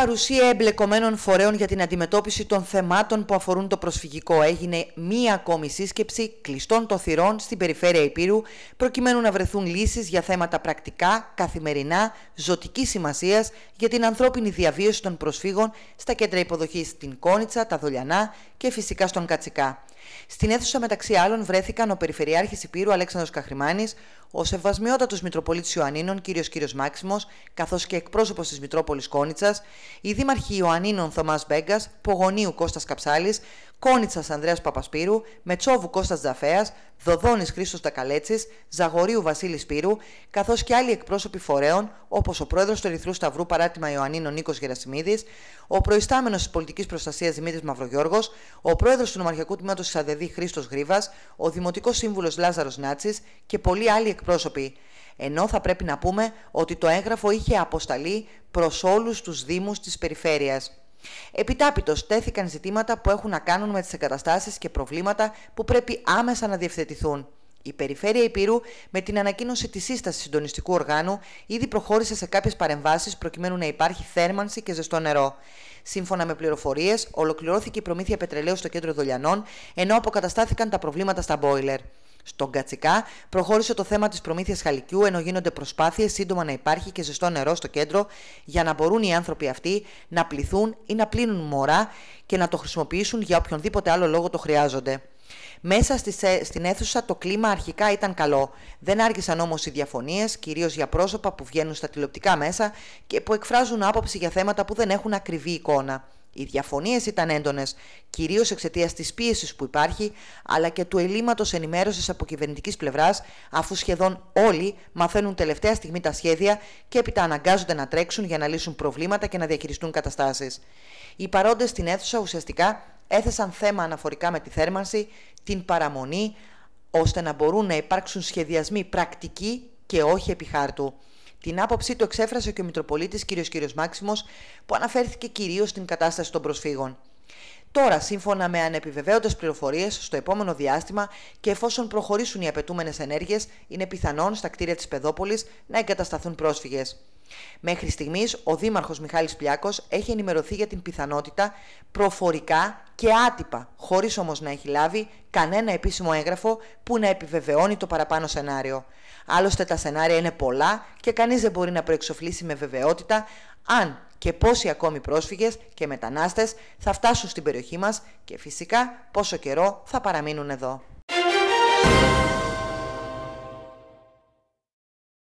παρουσία εμπλεκομένων φορέων για την αντιμετώπιση των θεμάτων που αφορούν το προσφυγικό έγινε μία ακόμη σύσκεψη κλειστών των θυρών στην περιφέρεια Υπήρου, προκειμένου να βρεθούν λύσεις για θέματα πρακτικά, καθημερινά, ζωτικής σημασίας για την ανθρώπινη διαβίωση των προσφύγων στα κέντρα υποδοχής στην Κόνιτσα, τα Δολιανά, και φυσικά στον Κατσικά. Στην αίθουσα μεταξύ άλλων βρέθηκαν ο Περιφερειάρχης Υπήρου Αλέξανδρος Καχρημάνης, ο Σεβασμιότατος Μητροπολίτης Ιωαννίνων κ. κ. Μάξιμος, καθώς και εκπρόσωπος της Μητρόπολης Κόνιτσας, η Δήμαρχη Ιωαννίνων Θωμάς Μπέγκας, Πογονίου Κώστας Καψάλης, Κόνιτσας Ανδρέας Παπασπύρου, Μετσόβου Κώστας Τζαφέας, Δοδόνης Χρήστος Τακαλέτσης, Ζαγορίου Βασίλης Πύρου, καθώς και άλλοι εκπρόσωποι φορέων, όπως ο πρόεδρος του Ερυθρού Σταυρού Παράτημα Ιωαννίνο Νίκος Γερασιμίδης, ο προϊστάμενος της Πολιτικής Προστασίας Δημήτρης Μαυρογιώργος, ο πρόεδρος του Νομαρχιακού Τμήματος Σαδεδίδη Χρήστο Γρήβα, ο δημοτικός σύμβουλος Λάζαρος Νάτσης και πολλοί άλλοι εκπρόσωποι. Ενώ θα πρέπει να πούμε ότι το έγγραφο είχε αποσταλεί προς όλους τους Δήμους της περιφέρειας. Επιτάπητος, τέθηκαν ζητήματα που έχουν να κάνουν με τις εγκαταστάσεις και προβλήματα που πρέπει άμεσα να διευθετηθούν. Η Περιφέρεια Υπήρου, με την ανακοίνωση της σύστασης συντονιστικού οργάνου, ήδη προχώρησε σε κάποιες παρεμβάσεις προκειμένου να υπάρχει θέρμανση και ζεστό νερό. Σύμφωνα με πληροφορίες, ολοκληρώθηκε η προμήθεια πετρελαίου στο κέντρο Δολιανών, ενώ αποκαταστάθηκαν τα προβλήματα στα μπόιλερ. Στον Κατσικά προχώρησε το θέμα της προμήθειας χαλικιού, ενώ γίνονται προσπάθειες σύντομα να υπάρχει και ζεστό νερό στο κέντρο για να μπορούν οι άνθρωποι αυτοί να πληθούν ή να πλύνουν μωρά και να το χρησιμοποιήσουν για οποιονδήποτε άλλο λόγο το χρειάζονται. Μέσα στην αίθουσα το κλίμα αρχικά ήταν καλό. Δεν άργησαν όμως οι διαφωνίες, κυρίως για πρόσωπα που βγαίνουν στα τηλεοπτικά μέσα και που εκφράζουν άποψη για θέματα που δεν έχουν ακριβή εικόνα. Οι διαφωνίες ήταν έντονες, κυρίως εξαιτίας της πίεσης που υπάρχει, αλλά και του ελλείμματος ενημέρωσης από κυβερνητικής πλευράς, αφού σχεδόν όλοι μαθαίνουν τελευταία στιγμή τα σχέδια και έπειτα αναγκάζονται να τρέξουν για να λύσουν προβλήματα και να διαχειριστούν καταστάσεις. Οι παρόντες στην αίθουσα ουσιαστικά έθεσαν θέμα αναφορικά με τη θέρμανση, την παραμονή, ώστε να μπορούν να υπάρξουν σχεδιασμοί πρακτικοί και όχι επί χάρτου. Την άποψή του εξέφρασε και ο Μητροπολίτης κ. κ. Μάξιμος, που αναφέρθηκε κυρίως στην κατάσταση των προσφύγων. Τώρα, σύμφωνα με ανεπιβεβαίωτες πληροφορίες, στο επόμενο διάστημα και εφόσον προχωρήσουν οι απαιτούμενες ενέργειες, είναι πιθανόν στα κτίρια της Πεδόπολης να εγκατασταθούν πρόσφυγες. Μέχρι στιγμής, ο Δήμαρχος Μιχάλης Πλιάκος έχει ενημερωθεί για την πιθανότητα προφορικά και άτυπα, χωρίς όμως να έχει λάβει κανένα επίσημο έγγραφο που να επιβεβαιώνει το παραπάνω σενάριο. Άλλωστε, τα σενάρια είναι πολλά και κανείς δεν μπορεί να προεξοφλήσει με βεβαιότητα αν και πόσοι ακόμη πρόσφυγες και μετανάστες θα φτάσουν στην περιοχή μας και φυσικά πόσο καιρό θα παραμείνουν εδώ.